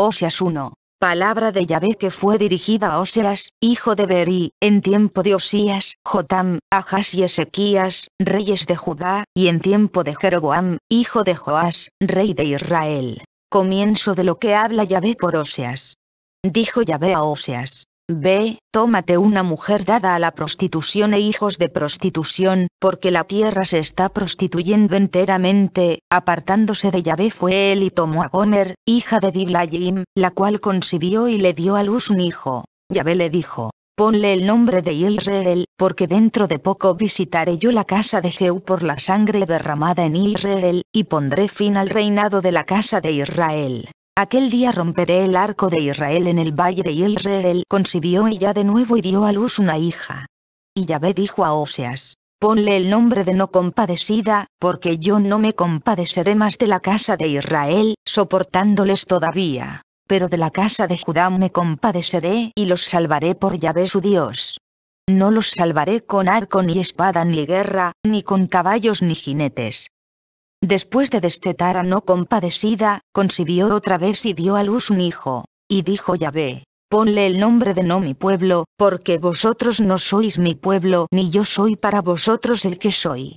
Oseas 1. Palabra de Yahvé que fue dirigida a Oseas, hijo de Berí, en tiempo de Osías, Jotam, Ahaz y Ezequías, reyes de Judá, y en tiempo de Jeroboam, hijo de Joás, rey de Israel. Comienzo de lo que habla Yahvé por Oseas. Dijo Yahvé a Oseas, B. Tómate una mujer dada a la prostitución e hijos de prostitución, porque la tierra se está prostituyendo enteramente, apartándose de Yahvé fue él y tomó a Gomer, hija de Diblayim, la cual concibió y le dio a luz un hijo. Yahvé le dijo, ponle el nombre de Israel, porque dentro de poco visitaré yo la casa de jeú por la sangre derramada en Israel, y pondré fin al reinado de la casa de Israel. Aquel día romperé el arco de Israel en el valle de Israel. Concibió ella de nuevo y dio a luz una hija. Y Yahvé dijo a Oseas, ponle el nombre de no compadecida, porque yo no me compadeceré más de la casa de Israel, soportándoles todavía. Pero de la casa de Judá me compadeceré y los salvaré por Yahvé su Dios. No los salvaré con arco ni espada ni guerra, ni con caballos ni jinetes, Después de destetar a no compadecida, concibió otra vez y dio a luz un hijo. Y dijo Yahvé, ponle el nombre de no mi pueblo, porque vosotros no sois mi pueblo, ni yo soy para vosotros el que soy.